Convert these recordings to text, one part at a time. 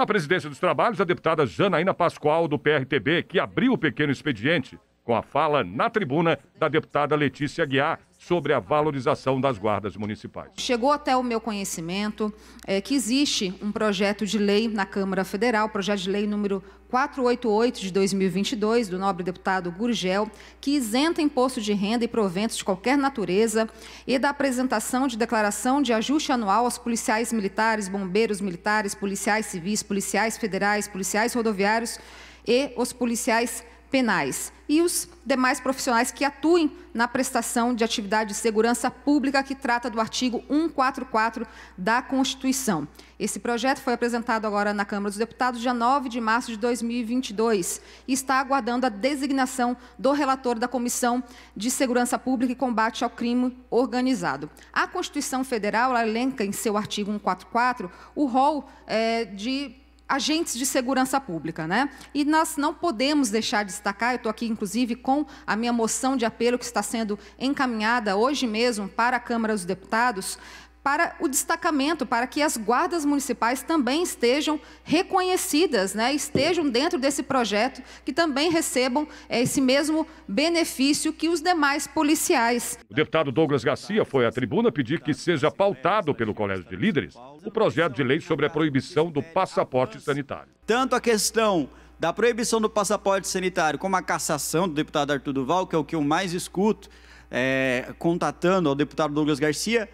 Na presidência dos trabalhos, a deputada Janaína Pascoal, do PRTB, que abriu o pequeno expediente com a fala na tribuna da deputada Letícia Guiar sobre a valorização das guardas municipais. Chegou até o meu conhecimento é, que existe um projeto de lei na Câmara Federal, projeto de lei número 488 de 2022, do nobre deputado Gurgel, que isenta imposto de renda e proventos de qualquer natureza e da apresentação de declaração de ajuste anual aos policiais militares, bombeiros militares, policiais civis, policiais federais, policiais rodoviários e os policiais penais e os demais profissionais que atuem na prestação de atividade de segurança pública que trata do artigo 144 da Constituição. Esse projeto foi apresentado agora na Câmara dos Deputados dia 9 de março de 2022 e está aguardando a designação do relator da Comissão de Segurança Pública e Combate ao Crime Organizado. A Constituição Federal elenca em seu artigo 144 o rol é, de agentes de segurança pública, né? E nós não podemos deixar de destacar, eu estou aqui inclusive com a minha moção de apelo que está sendo encaminhada hoje mesmo para a Câmara dos Deputados, para o destacamento, para que as guardas municipais também estejam reconhecidas, né, estejam dentro desse projeto, que também recebam é, esse mesmo benefício que os demais policiais. O deputado Douglas Garcia foi à tribuna pedir que seja pautado pelo Colégio de Líderes o projeto de lei sobre a proibição do passaporte sanitário. Tanto a questão da proibição do passaporte sanitário como a cassação do deputado Arthur Duval, que é o que eu mais escuto, é, contatando ao deputado Douglas Garcia,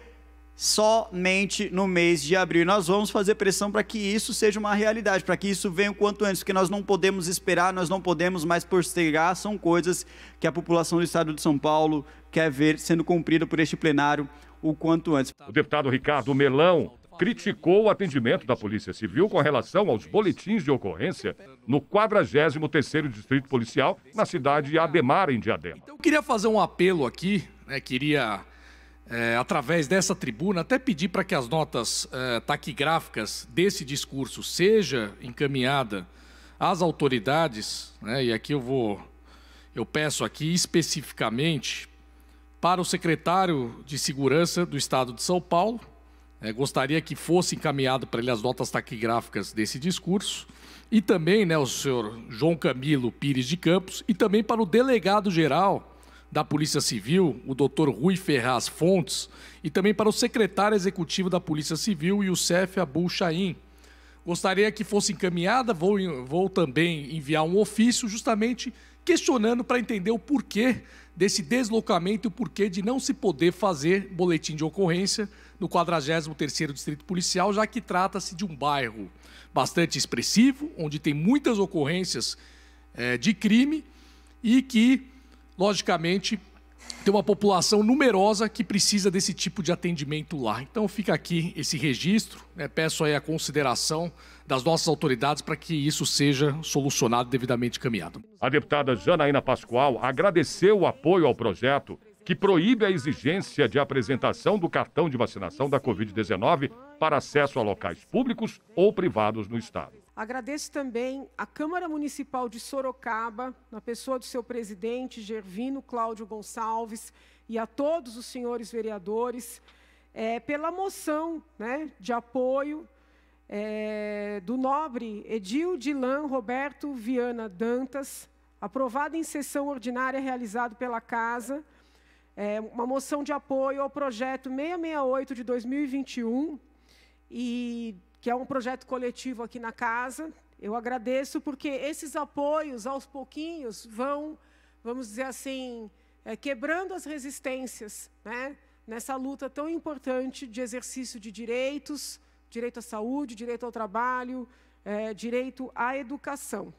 somente no mês de abril. Nós vamos fazer pressão para que isso seja uma realidade, para que isso venha o quanto antes, porque nós não podemos esperar, nós não podemos mais postergar, são coisas que a população do estado de São Paulo quer ver sendo cumprida por este plenário o quanto antes. O deputado Ricardo Melão criticou o atendimento da Polícia Civil com relação aos boletins de ocorrência no 43º Distrito Policial na cidade de Ademar, em Diadema. Então, eu queria fazer um apelo aqui, né, queria é, através dessa tribuna, até pedir para que as notas é, taquigráficas desse discurso seja encaminhada às autoridades, né, e aqui eu vou, eu peço aqui especificamente para o secretário de Segurança do Estado de São Paulo, é, gostaria que fosse encaminhado para ele as notas taquigráficas desse discurso, e também né, o senhor João Camilo Pires de Campos, e também para o delegado-geral da Polícia Civil, o Dr. Rui Ferraz Fontes, e também para o secretário executivo da Polícia Civil, Youssef Abul Shaim. Gostaria que fosse encaminhada, vou, vou também enviar um ofício justamente questionando para entender o porquê desse deslocamento e o porquê de não se poder fazer boletim de ocorrência no 43º Distrito Policial, já que trata-se de um bairro bastante expressivo, onde tem muitas ocorrências é, de crime e que logicamente, tem uma população numerosa que precisa desse tipo de atendimento lá. Então fica aqui esse registro, né? peço aí a consideração das nossas autoridades para que isso seja solucionado devidamente caminhado. A deputada Janaína Pascoal agradeceu o apoio ao projeto que proíbe a exigência de apresentação do cartão de vacinação da Covid-19 para acesso a locais públicos ou privados no Estado. Agradeço também à Câmara Municipal de Sorocaba, na pessoa do seu presidente, Gervino Cláudio Gonçalves, e a todos os senhores vereadores, é, pela moção né, de apoio é, do nobre Edil Dilan Roberto Viana Dantas, aprovada em sessão ordinária realizada pela Casa, é, uma moção de apoio ao projeto 668 de 2021, e que é um projeto coletivo aqui na casa. Eu agradeço porque esses apoios, aos pouquinhos, vão, vamos dizer assim, é, quebrando as resistências né, nessa luta tão importante de exercício de direitos, direito à saúde, direito ao trabalho, é, direito à educação.